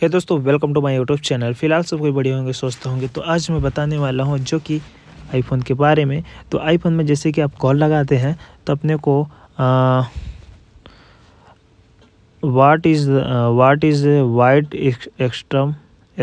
हे hey दोस्तों welcome to my YouTube channel फिलहाल सब कोई बड़े होंगे स्वस्थ होंगे तो आज मैं बताने वाला हूँ जो कि आईफोन के बारे में तो आईफोन में जैसे कि आप कॉल लगाते हैं तो अपने को what is what is white एक्स्ट्रम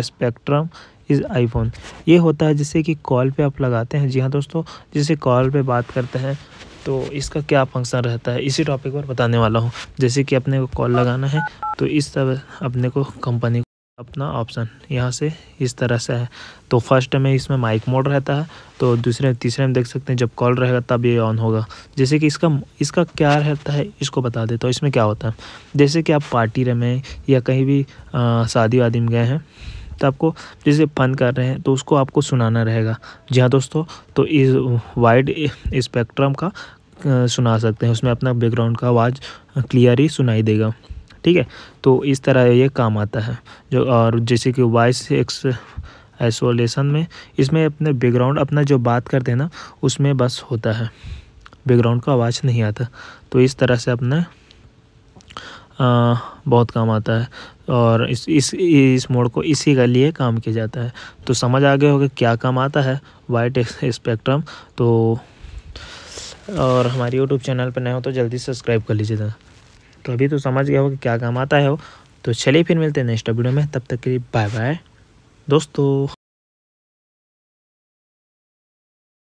स्पेक्ट्रम इज़ आईफोन ये होता है जैसे कि कॉल पे आप लगाते हैं जी हाँ दोस्तों जैसे कॉल पर बात करते हैं तो इसका क्या फंक्शन रहता है इसी टॉपिक पर बताने वाला हूँ जैसे कि अपने को कॉल लगाना है तो इस तरह अपने को कंपनी अपना ऑप्शन यहाँ से इस तरह से है तो फर्स्ट में इसमें माइक मोड रहता है तो दूसरे तीसरे में देख सकते हैं जब कॉल रहेगा तब ये ऑन होगा जैसे कि इसका इसका क्या रहता है इसको बता देता तो हूँ इसमें क्या होता है जैसे कि आप पार्टी रहें या कहीं भी शादी वादी में गए हैं तो आपको जैसे फन कर रहे हैं तो उसको आपको सुनाना रहेगा जी हाँ दोस्तों तो इस वाइड स्पेक्ट्रम का सुना सकते हैं उसमें अपना बैकग्राउंड का आवाज़ क्लियर ही सुनाई देगा ठीक है तो इस तरह ये काम आता है जो और जैसे कि वॉइस एक्स आइसोलेशन में इसमें अपने बैकग्राउंड अपना जो बात करते हैं ना उसमें बस होता है बैकग्राउंड का आवाज़ नहीं आता तो इस तरह से अपना बहुत काम आता है और इस इस इस मोड को इसी के लिए काम किया जाता है तो समझ आ गया होगा क्या काम आता है वाइट स्पेक्ट्रम तो और हमारे यूट्यूब चैनल पर नए हो तो जल्दी सब्सक्राइब कर लीजिएगा तो अभी तो समझ गया होगा क्या काम आता है हो तो चलिए फिर मिलते हैं नेक्स्ट वीडियो में तब तक के लिए बाय बाय दोस्तों